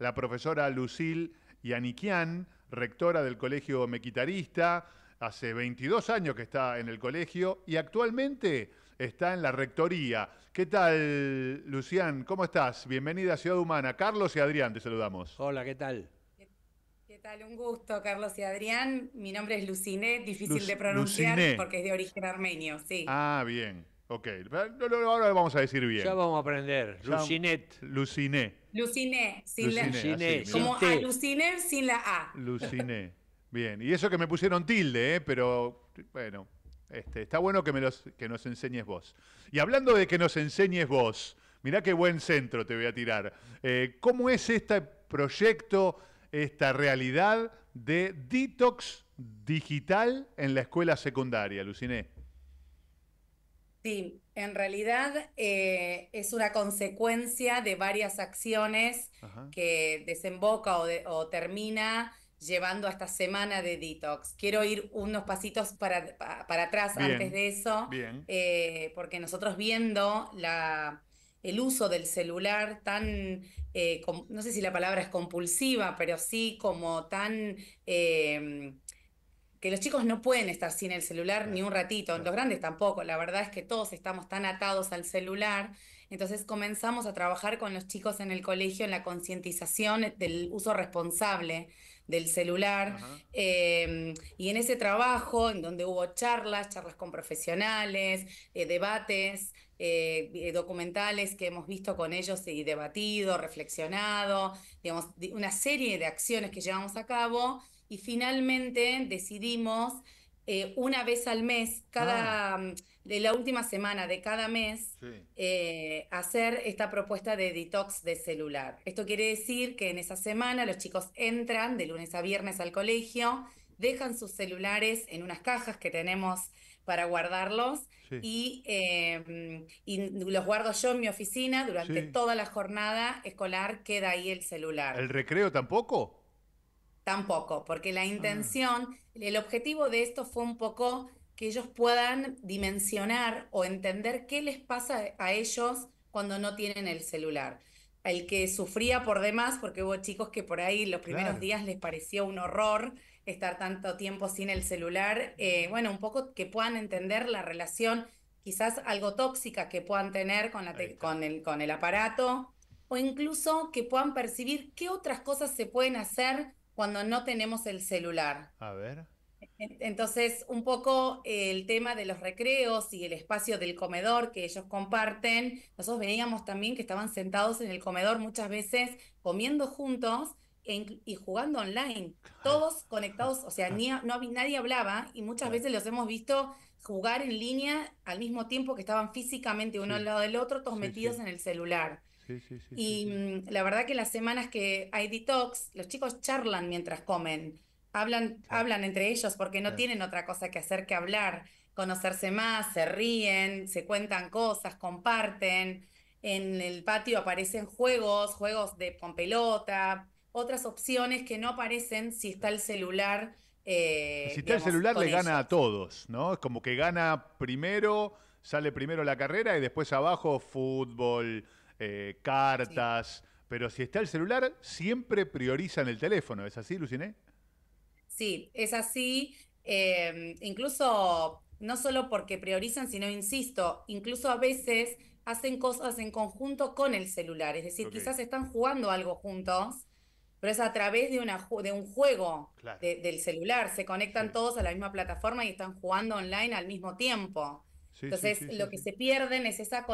la profesora Lucille Yaniquian, rectora del Colegio Mequitarista, hace 22 años que está en el colegio y actualmente está en la rectoría. ¿Qué tal, Lucián? ¿Cómo estás? Bienvenida a Ciudad Humana. Carlos y Adrián, te saludamos. Hola, ¿qué tal? ¿Qué tal? Un gusto, Carlos y Adrián. Mi nombre es Luciné, difícil de pronunciar porque es de origen armenio, sí. Ah, bien. Ok. Ahora lo vamos a decir bien. Ya vamos a aprender. Lucinet. Luciné. Luciné, sin la Luciné, Como aluciné sin la A. Luciné. Bien, y eso que me pusieron tilde, ¿eh? pero bueno, este, está bueno que, nos enseñes vos. Y hablando de que nos enseñes vos, mirá qué buen centro te voy a tirar. Eh, ¿Cómo es este proyecto, esta realidad de detox digital en la escuela secundaria, Luciné? Sí, en realidad eh, es una consecuencia de varias acciones que desemboca o, termina llevando a esta semana de detox. Quiero ir unos pasitos para, atrás antes de eso, eh, porque nosotros viendo el uso del celular tan, eh, no sé si la palabra es compulsiva, pero sí como tan que los chicos no pueden estar sin el celular ni un ratito, los grandes tampoco, la verdad es que todos estamos tan atados al celular, entonces comenzamos a trabajar con los chicos en el colegio en la concientización del uso responsable del celular em, y en ese trabajo en donde hubo charlas, charlas con profesionales, eh, debates, eh, eh, documentales que hemos visto con ellos y debatido, reflexionado, digamos, una serie de acciones que llevamos a cabo y finalmente decidimos eh, una vez al mes, cada, ah. mm, de la última semana de cada mes, eh, hacer esta propuesta de detox de celular. Esto quiere decir que en esa semana los chicos entran de lunes a viernes al colegio, dejan sus celulares en unas cajas que tenemos para guardarlos em, y, los guardo yo en mi oficina durante toda la jornada escolar, queda ahí el celular. ¿El recreo tampoco? tampoco, porque la ah. intención, el objetivo de esto fue un poco que ellos puedan dimensionar o entender qué les pasa a ellos cuando no tienen el celular. El que sufría por demás, porque hubo chicos que por ahí los primeros días les pareció un horror estar tanto tiempo sin el celular, eh, bueno, un poco que puedan entender la relación quizás algo tóxica que puedan tener con, con, el, con el aparato, o incluso que puedan percibir qué otras cosas se pueden hacer cuando no tenemos el celular. A ver. Entonces, un poco el tema de los recreos y el espacio del comedor que ellos comparten, nosotros veníamos también que estaban sentados en el comedor muchas veces comiendo juntos y jugando online, todos conectados, o sea, ni, no, nadie hablaba y muchas veces los hemos visto jugar en línea al mismo tiempo que estaban físicamente uno al lado del otro, todos metidos en el celular. Y mm, la verdad que las semanas que hay detox, los chicos charlan mientras comen. Hablan, hablan entre ellos porque no tienen otra cosa que hacer que hablar, conocerse más, se ríen, se cuentan cosas, comparten. En el patio aparecen juegos, juegos de, con pelota, otras opciones que no aparecen si está el celular. Eh, si está el celular le gana a todos, ¿no? Es como que gana primero, sale primero la carrera y después abajo fútbol, eh, cartas, pero si está el celular, siempre priorizan el teléfono. ¿Es así, Luciné? Sí, es así. Em, incluso, no solo porque priorizan, sino, insisto, incluso a veces hacen cosas en conjunto con el celular. Es decir, quizás están jugando algo juntos, pero es a través de, una, de un juego del celular. Se conectan todos a la misma plataforma y están jugando online al mismo tiempo. Entonces, lo que se pierden es esa,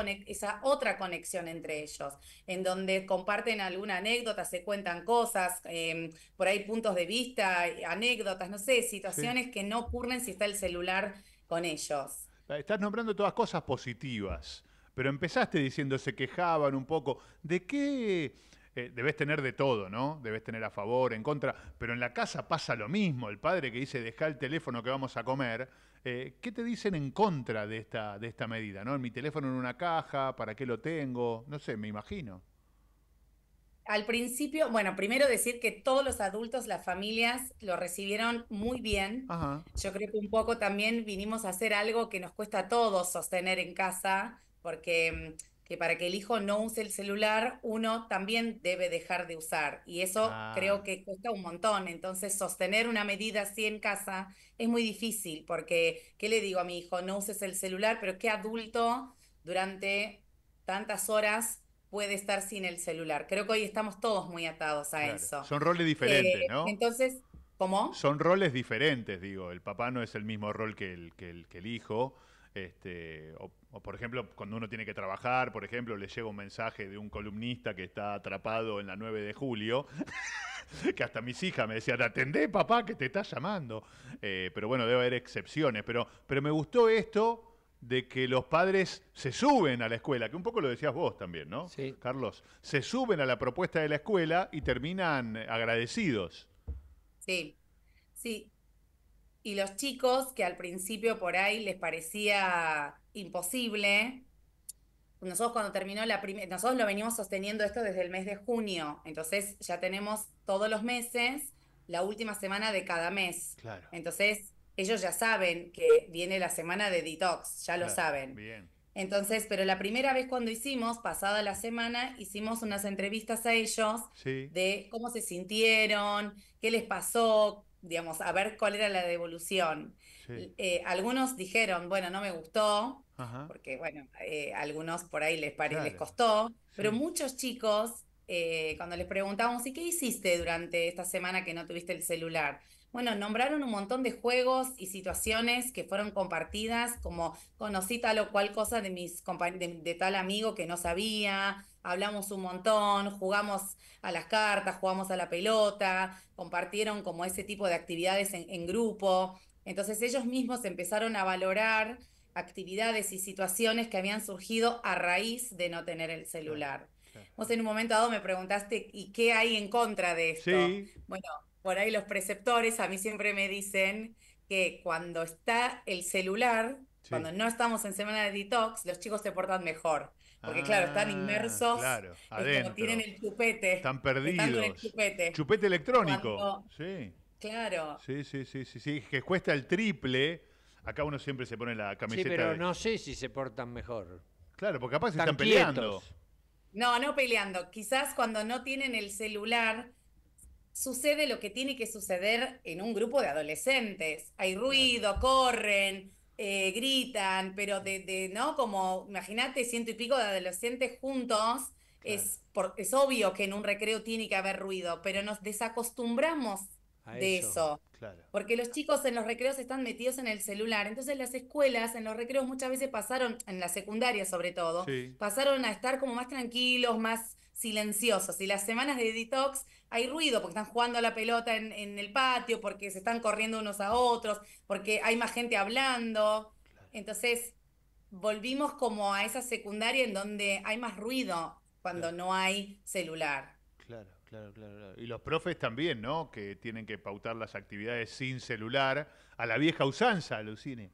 otra conexión entre ellos, en donde comparten alguna anécdota, se cuentan cosas, em, por ahí puntos de vista, anécdotas, no sé, situaciones que no ocurren si está el celular con ellos. Estás nombrando todas cosas positivas, pero empezaste diciendo se quejaban un poco. ¿De qué? Eh, debes tener de todo, ¿no? Debes tener a favor, en contra, pero en la casa pasa lo mismo. El padre que dice, deja el teléfono que vamos a comer, eh, ¿Qué te dicen en contra de esta, de esta medida? ¿no? ¿Mi teléfono en una caja? ¿Para qué lo tengo? No sé, me imagino. Al principio, bueno, primero decir que todos los adultos, las familias, lo recibieron muy bien. Yo creo que un poco también vinimos a hacer algo que nos cuesta a todos sostener en casa, porque mm, que para que el hijo no use el celular, uno también debe dejar de usar. Y eso creo ah. que cuesta un montón. Entonces, sostener una medida así en casa es muy difícil, porque, ¿qué le digo a mi hijo? No uses el celular, pero ¿qué adulto durante tantas horas puede estar sin el celular? Creo que hoy estamos todos muy atados a eso. Son roles diferentes, eh, ¿no? Entonces, ¿cómo? Son roles diferentes, digo. El papá no es el mismo rol que el, que el hijo. Este, o, por ejemplo, cuando uno tiene que trabajar, por ejemplo, le llega un mensaje de un columnista que está atrapado en la 9 de julio, que hasta mis hijas me decían, atendé papá que te está llamando. Eh, pero bueno, debe haber excepciones. Pero, pero me gustó esto de que los padres se suben a la escuela, que un poco lo decías vos también, ¿no? Sí. Carlos, se suben a la propuesta de la escuela y terminan agradecidos. Sí, sí, y los chicos que al principio por ahí les parecía imposible, nosotros cuando terminó la primera, nosotros lo venimos sosteniendo esto desde el mes de junio, entonces ya tenemos todos los meses la última semana de cada mes. Claro. Entonces ellos ya saben que viene la semana de detox, ya lo saben. Bien. Entonces, pero la primera vez cuando hicimos, pasada la semana, hicimos unas entrevistas a ellos de cómo se sintieron, qué les pasó, digamos, a ver cuál era la devolución. Eh, algunos dijeron, bueno, no me gustó, porque bueno, eh, algunos por ahí les, les costó, pero muchos chicos, eh, cuando les preguntamos, ¿y qué hiciste durante esta semana que no tuviste el celular? Bueno, nombraron un montón de juegos y situaciones que fueron compartidas, como conocí tal o cual cosa de, mis de, tal amigo que no sabía, hablamos un montón, jugamos a las cartas, jugamos a la pelota, compartieron como ese tipo de actividades en, grupo. Entonces ellos mismos empezaron a valorar actividades y situaciones que habían surgido a raíz de no tener el celular. Vos en un momento dado me preguntaste, ¿y qué hay en contra de esto? Bueno, por ahí los preceptores a mí siempre me dicen que cuando está el celular, cuando no estamos en semana de detox, los chicos se portan mejor. Porque claro, están ah, inmersos, claro, adentro. tienen el chupete. Están perdidos. chupete. electrónico. sí. Claro. Sí, sí, sí, sí, que cuesta el triple. Acá uno siempre se pone la camiseta. Sí, pero no sé si se portan mejor. Claro, porque capaz están peleando. No, no peleando. Quizás cuando no tienen el celular, sucede lo que tiene que suceder en un grupo de adolescentes. Hay ruido, corren, eh, gritan, pero de, ¿no? Como, imagínate, ciento y pico de adolescentes juntos. Es, por, es obvio que en un recreo tiene que haber ruido, pero nos desacostumbramos de eso. Claro. Porque los chicos en los recreos están metidos en el celular. Entonces las escuelas en los recreos muchas veces pasaron, en la secundaria sobre todo, pasaron a estar como más tranquilos, más silenciosos y las semanas de detox hay ruido porque están jugando a la pelota en, el patio, porque se están corriendo unos a otros, porque hay más gente hablando. Entonces, volvimos como a esa secundaria en donde hay más ruido cuando no hay celular. Claro, claro, claro, Y los profes también, ¿no? Que tienen que pautar las actividades sin celular a la vieja usanza, alucine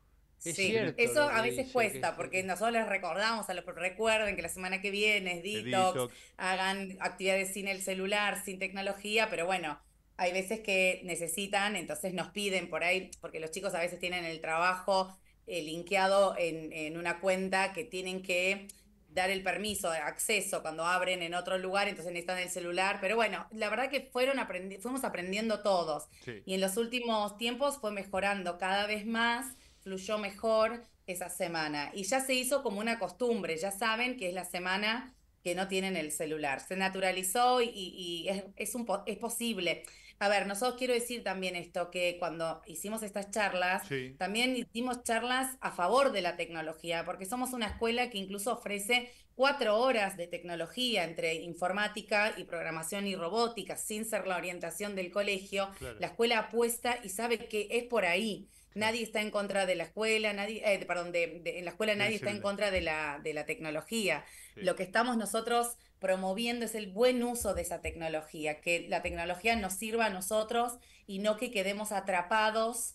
sí, eso a veces cuesta, porque nosotros les recordamos a los recuerden que la semana que viene es detox, hagan actividades sin el celular, sin tecnología, pero bueno, hay veces que necesitan, entonces nos piden por ahí, porque los chicos a veces tienen el trabajo eh, linkeado en, una cuenta que tienen que dar el permiso de acceso cuando abren en otro lugar, entonces necesitan el celular. Pero bueno, la verdad que fueron aprendi fuimos aprendiendo todos. Y en los últimos tiempos fue mejorando cada vez más fluyó mejor esa semana. Y ya se hizo como una costumbre, ya saben que es la semana que no tienen el celular. Se naturalizó y, es, es, un, es posible. A ver, nosotros quiero decir también esto, que cuando hicimos estas charlas, también hicimos charlas a favor de la tecnología, porque somos una escuela que incluso ofrece cuatro horas de tecnología entre informática y programación y robótica, sin ser la orientación del colegio. La escuela apuesta y sabe que es por ahí. Nadie está en contra de la escuela, nadie, eh, perdón, de, en la escuela nadie está en contra de la, de la tecnología. Lo que estamos nosotros promoviendo es el buen uso de esa tecnología, que la tecnología nos sirva a nosotros y no que quedemos atrapados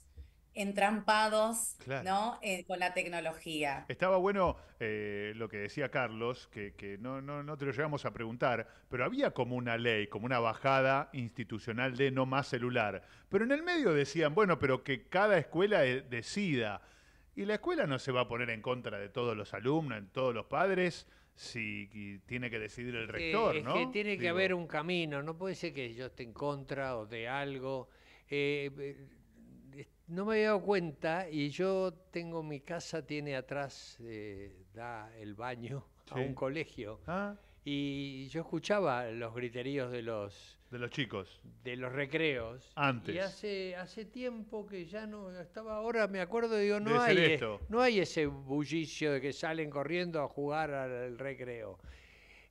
entrampados ¿no? Eh, con la tecnología. Estaba bueno eh, lo que decía Carlos, que, no, no, no, te lo llegamos a preguntar, pero había como una ley, como una bajada institucional de no más celular. Pero en el medio decían, bueno, pero que cada escuela eh, decida. Y la escuela no se va a poner en contra de todos los alumnos, de todos los padres, si tiene que decidir el rector, es ¿no? Que tiene que haber un camino, no puede ser que yo esté en contra o de algo. Eh, no me había dado cuenta y yo tengo mi casa, tiene atrás, eh, el baño a un colegio. Ah. Y yo escuchaba los griteríos de los... De los chicos. De los recreos. Antes. Y hace, hace tiempo que ya no... Estaba ahora, me acuerdo, digo, no hay, e-, no hay ese bullicio de que salen corriendo a jugar al recreo.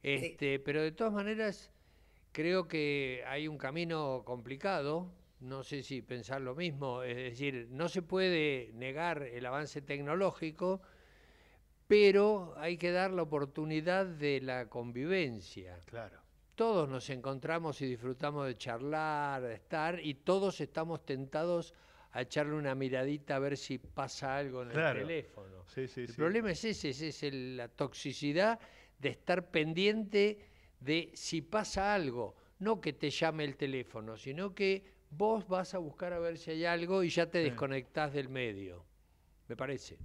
Este, Pero de todas maneras, creo que hay un camino complicado no sé si pensar lo mismo, es decir, no se puede negar el avance tecnológico, pero hay que dar la oportunidad de la convivencia. Claro. Todos nos encontramos y disfrutamos de charlar, de estar, y todos estamos tentados a echarle una miradita a ver si pasa algo en el teléfono. el problema es ese, es la toxicidad de estar pendiente de si pasa algo, no que te llame el teléfono, sino que vos vas a buscar a ver si hay algo y ya te desconectás del medio, me parece.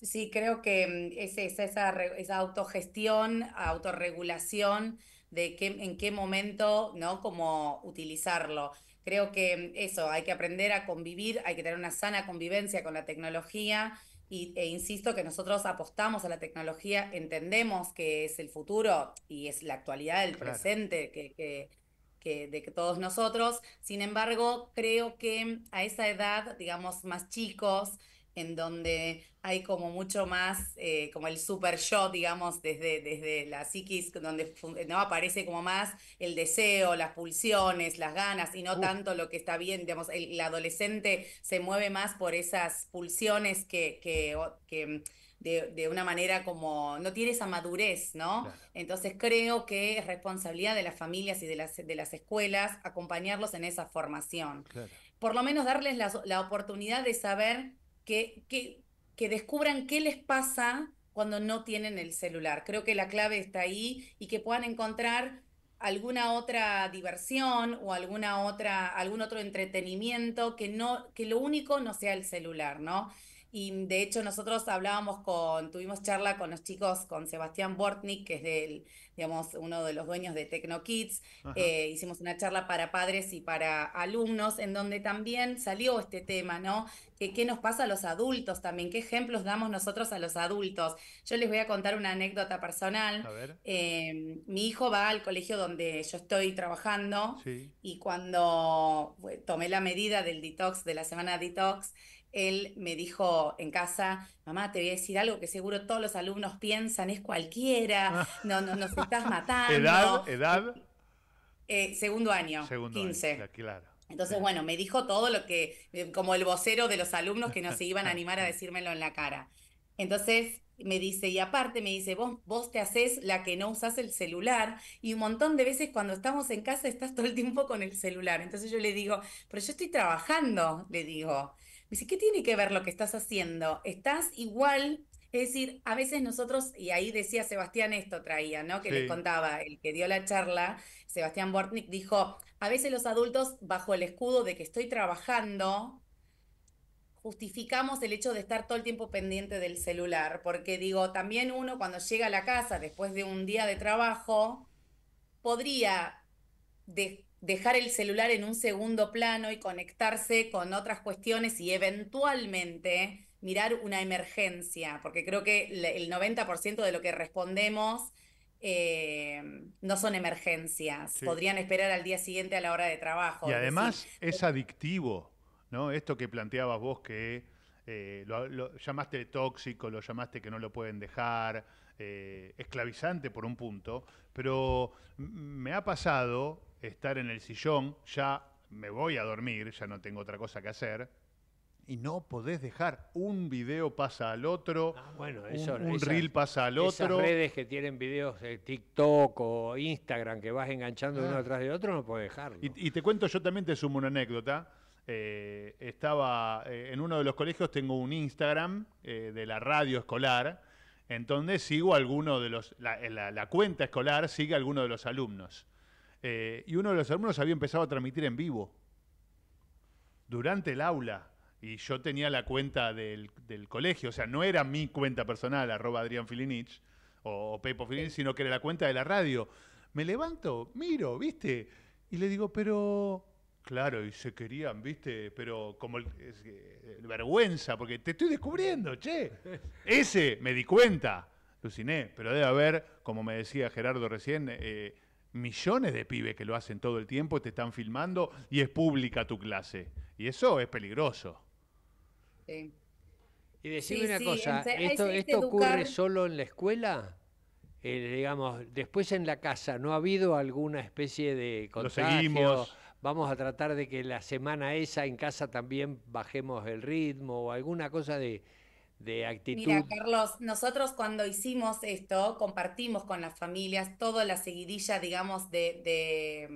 Sí, creo que mm, es, esa, autogestión, autorregulación de qué, en qué momento, ¿no? Cómo utilizarlo. Creo que mm, eso, hay que aprender a convivir, hay que tener una sana convivencia con la tecnología e insisto que nosotros apostamos a la tecnología, entendemos que es el futuro y es la actualidad, el presente, que que de todos nosotros. Sin embargo, creo que a esa edad, digamos, más chicos, en donde hay como mucho más, eh, como el super yo, digamos, desde, desde la psiquis, donde no aparece como más el deseo, las pulsiones, las ganas, y no tanto lo que está bien, digamos, el, adolescente se mueve más por esas pulsiones que, que de, una manera como, no tiene esa madurez, ¿no? Entonces creo que es responsabilidad de las familias y de las, de las escuelas acompañarlos en esa formación. Por lo menos darles la, oportunidad de saber que, que, descubran qué les pasa cuando no tienen el celular. Creo que la clave está ahí y que puedan encontrar alguna otra diversión o alguna otra, algún otro entretenimiento que no, que lo único no sea el celular, ¿no? Y de hecho nosotros hablábamos con, tuvimos charla con los chicos, con Sebastián Bortnik, que es del, digamos, uno de los dueños de Tecno Kids. Eh, hicimos una charla para padres y para alumnos, en donde también salió este tema, ¿no? Que, ¿Qué nos pasa a los adultos también? ¿Qué ejemplos damos nosotros a los adultos? Yo les voy a contar una anécdota personal. A ver. Eh, mi hijo va al colegio donde yo estoy trabajando y cuando tomé la medida del detox, de la semana detox, él me dijo en casa, mamá, te voy a decir algo que seguro todos los alumnos piensan, es cualquiera, no, no nos estás matando. ¿Edad? ¿Edad? Eh, segundo año, 15. Entonces, bueno, me dijo todo lo que, eh, como el vocero de los alumnos que no se iban a animar a decírmelo en la cara. Entonces me dice, y aparte me dice, vos, vos te haces la que no usas el celular, y un montón de veces cuando estamos en casa estás todo el tiempo con el celular. Entonces yo le digo, pero yo estoy trabajando, le digo dice, ¿qué tiene que ver lo que estás haciendo? Estás igual es decir, a veces nosotros, y ahí decía Sebastián esto traía, ¿no? Que le les contaba, el que dio la charla, Sebastián Bortnik, dijo, a veces los adultos, bajo el escudo de que estoy trabajando, justificamos el hecho de estar todo el tiempo pendiente del celular, porque digo, también uno cuando llega a la casa después de un día de trabajo, podría dejar el celular en un segundo plano y conectarse con otras cuestiones y eventualmente mirar una emergencia, porque creo que el 90% de lo que respondemos eh, no son emergencias, podrían esperar al día siguiente a la hora de trabajo. Y además es adictivo, ¿no? Esto que planteabas vos que eh, lo, llamaste tóxico, lo llamaste que no lo pueden dejar, eh, esclavizante por un punto, pero me ha pasado estar en el sillón, ya me voy a dormir, ya no tengo otra cosa que hacer, y no podés dejar un video pasa al otro, ah, bueno, eso, un, reel pasa al otro. Esas redes que tienen videos de TikTok o Instagram que vas enganchando uno ah. atrás de otro, no podés dejarlo. Y, te cuento, yo también te sumo una anécdota. Eh, estaba eh, en uno de los colegios, tengo un Instagram eh, de la radio escolar, en donde sigo alguno de los, la, la cuenta escolar sigue a alguno de los alumnos. Eh, y uno de los alumnos había empezado a transmitir en vivo durante el aula. Y yo tenía la cuenta del, colegio, o sea, no era mi cuenta personal, arroba Adrián Filinich o, Pepo Filinich, sino que era la cuenta de la radio. Me levanto, miro, ¿viste? Y le digo, pero Claro, y se querían, viste, pero como eh, vergüenza, porque te estoy descubriendo, che. Ese, me di cuenta, aluciné, pero debe haber, como me decía Gerardo recién, eh, millones de pibes que lo hacen todo el tiempo, te están filmando y es pública tu clase. Y eso es peligroso. Y decirme una cosa, ¿esto, este esto ocurre solo en la escuela? Eh, digamos, después en la casa, ¿no ha habido alguna especie de contagio? Lo seguimos. Vamos a tratar de que la semana esa en casa también bajemos el ritmo o alguna cosa de, de Mira, Carlos, nosotros cuando hicimos esto, compartimos con las familias toda la seguidilla, digamos, de, de,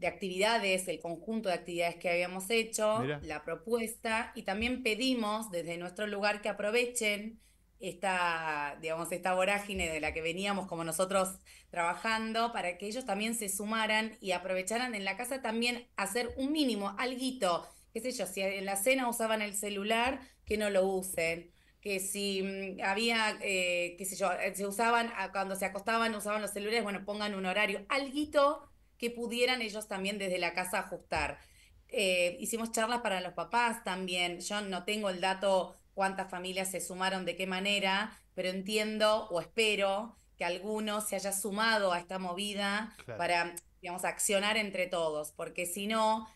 mm, actividades, el conjunto de actividades que habíamos hecho, la propuesta, y también pedimos desde nuestro lugar que aprovechen esta, digamos, esta vorágine de la que veníamos como nosotros trabajando, para que ellos también se sumaran y aprovecharan en la casa también hacer un mínimo, algo, qué sé yo, si en la cena usaban el celular, que no lo usen que si mm, había, eh, qué sé yo, eh, se usaban, ah, cuando se acostaban, usaban los celulares, bueno, pongan un horario, algo que pudieran ellos también desde la casa ajustar. Eh, hicimos charlas para los papás también, yo no tengo el dato cuántas familias se sumaron de qué manera, pero entiendo o espero que alguno se haya sumado a esta movida para, digamos, accionar entre todos, porque si no,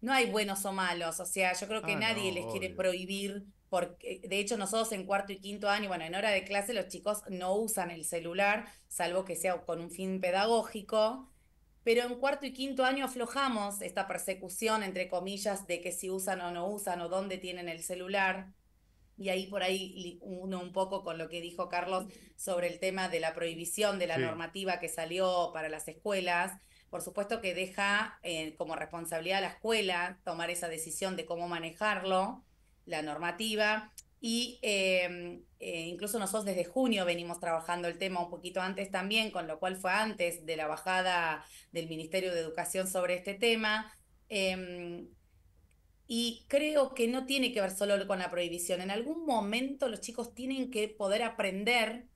no hay buenos o malos, o sea, yo creo que ah, nadie les quiere prohibir porque de hecho nosotros en cuarto y quinto año, bueno, en hora de clase los chicos no usan el celular, salvo que sea con un fin pedagógico, pero en cuarto y quinto año aflojamos esta persecución, entre comillas, de que si usan o no usan o dónde tienen el celular. Y ahí por ahí uno un poco con lo que dijo Carlos sobre el tema de la prohibición de la normativa que salió para las escuelas. Por supuesto que deja eh, como responsabilidad a la escuela tomar esa decisión de cómo manejarlo la normativa. Y em, eh, incluso nosotros desde junio venimos trabajando el tema un poquito antes también, con lo cual fue antes de la bajada del Ministerio de Educación sobre este tema. Em, y creo que no tiene que ver solo con la prohibición. En algún momento los chicos tienen que poder aprender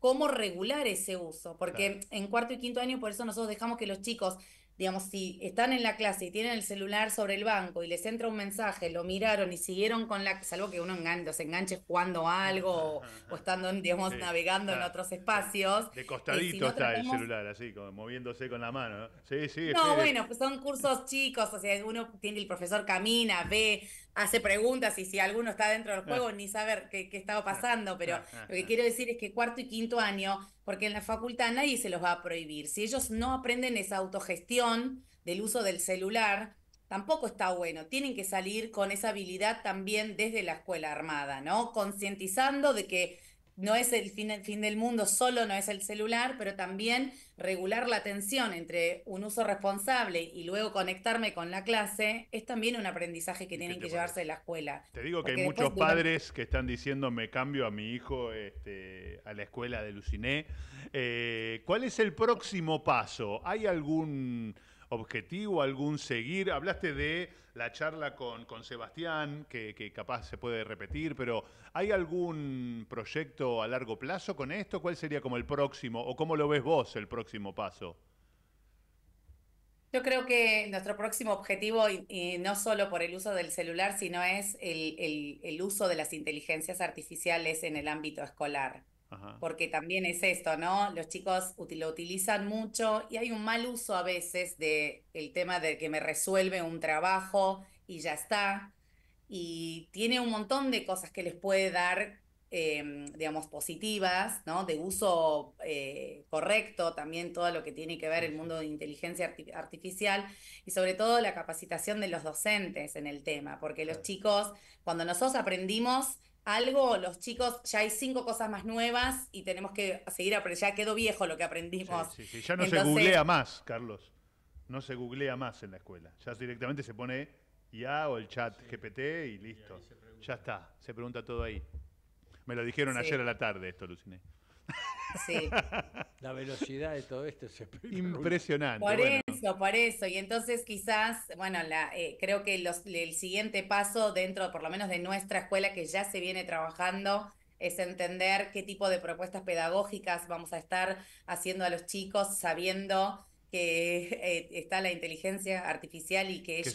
cómo regular ese uso, porque en cuarto y quinto año por eso nosotros dejamos que los chicos digamos, si están en la clase y tienen el celular sobre el banco y les entra un mensaje, lo miraron y siguieron con la, salvo que uno los enganche jugando algo o, estando, digamos, navegando en otros espacios. De eh, costadito está el celular, así, como moviéndose con la mano. ¿no? Sí, sí. No, bueno, pues son cursos chicos, o sea, uno tiene, el profesor camina, ve, hace preguntas y si alguno está dentro del juego ni saber qué, qué estaba pasando, pero lo que quiero decir es que cuarto y quinto año, porque en la facultad nadie se los va a prohibir, si ellos no aprenden esa autogestión del uso del celular, tampoco está bueno, tienen que salir con esa habilidad también desde la escuela armada, ¿no? Concientizando de que no es el fin, fin del mundo, solo no es el celular, pero también regular la tensión entre un uso responsable y luego conectarme con la clase es también un aprendizaje que tienen que llevarse de la escuela. Te digo que hay muchos padres que están diciendo me cambio a mi hijo este, a la escuela de Luciné. Eh, ¿Cuál es el próximo paso? ¿Hay algún objetivo, algún seguir. Hablaste de la charla con, Sebastián, que, capaz se puede repetir, pero ¿hay algún proyecto a largo plazo con esto? ¿Cuál sería como el próximo o cómo lo ves vos el próximo paso? Yo creo que nuestro próximo objetivo, y, no solo por el uso del celular, sino es el uso de las inteligencias artificiales en el ámbito escolar. Porque también es esto, ¿no? Los chicos lo utilizan mucho y hay un mal uso a veces del el tema de que me resuelve un trabajo y ya está. Y tiene un montón de cosas que les puede dar, em, digamos, positivas, ¿no? De uso eh, correcto, también todo lo que tiene que ver el mundo de inteligencia artificial y sobre todo la capacitación de los docentes en el tema, porque los chicos, cuando nosotros aprendimos, algo, los chicos, ya hay cinco cosas más nuevas y tenemos que seguir aprendiendo. Ya quedó viejo lo que aprendimos. Ya no se googlea más, Carlos. No se googlea más en la escuela. Ya directamente se pone ya o el chat GPT y listo. ya está, se pregunta todo ahí. Me lo dijeron ayer a la tarde esto, Luciné. Sí. La velocidad de todo esto es impresionante. Por eso, por eso. Y entonces quizás, bueno, eh, creo que el siguiente paso dentro, por lo menos de nuestra escuela que ya se viene trabajando, es entender qué tipo de propuestas pedagógicas vamos a estar haciendo a los chicos sabiendo que eh, está la inteligencia artificial y que, ellos...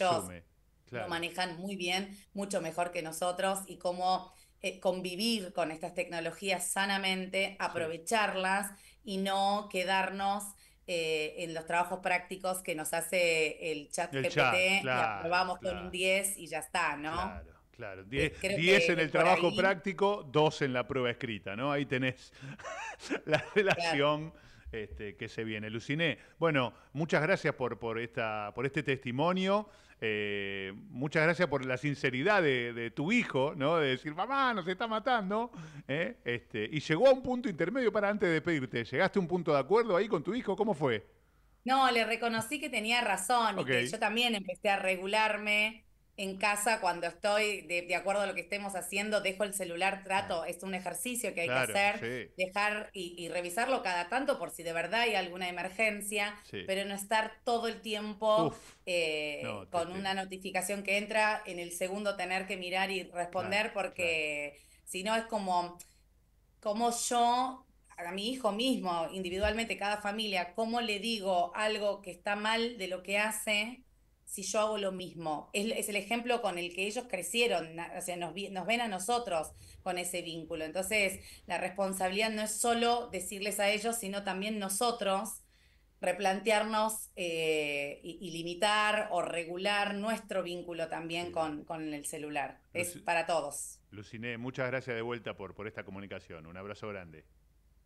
lo manejan muy bien, mucho mejor que nosotros, y cómo eh, convivir con estas tecnologías sanamente, aprovecharlas y no quedarnos eh, en los trabajos prácticos que nos hace el chat GPT y aprobamos con un 10 y ya está, ¿no? Claro. Claro, 10 eh, en el trabajo práctico, 2 en la prueba escrita, ¿no? Ahí tenés la relación. Este, que se viene. Luciné, bueno, muchas gracias por, por, esta, por este testimonio, eh, muchas gracias por la sinceridad de, tu hijo, ¿no? De decir, mamá, nos está matando. ¿eh? Este, y llegó a un punto intermedio para antes de despedirte. ¿Llegaste a un punto de acuerdo ahí con tu hijo? ¿Cómo fue? No, le reconocí que tenía razón y que yo también empecé a regularme en casa cuando estoy, de, acuerdo a lo que estemos haciendo, dejo el celular, trato, es un ejercicio que hay que hacer, dejar y, revisarlo cada tanto por si de verdad hay alguna emergencia, pero no estar todo el tiempo eh, con una notificación que entra, en el segundo tener que mirar y responder, porque si no es como, como yo a mi hijo mismo, individualmente, cada familia, cómo le digo algo que está mal de lo que hace si yo hago lo mismo. Es, el ejemplo con el que ellos crecieron, o sea, nos, ven a nosotros con ese vínculo. Entonces, la responsabilidad no es solo decirles a ellos, sino también nosotros replantearnos eh, y, limitar o regular nuestro vínculo también con, el celular. es para todos. Luciné, muchas gracias de vuelta por, por esta comunicación. Un abrazo grande.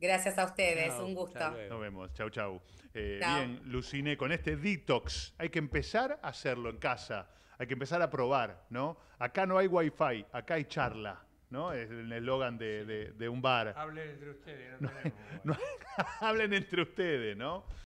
Gracias a ustedes, un gusto. Nos vemos, chau, chau. Eh, Bien, luciné con este detox hay que empezar a hacerlo en casa, hay que empezar a probar, ¿no? Acá no hay wifi, acá hay charla. ¿no? Es el eslogan de, un bar. Hablen entre ustedes, no, no Hablen entre ustedes, ¿no?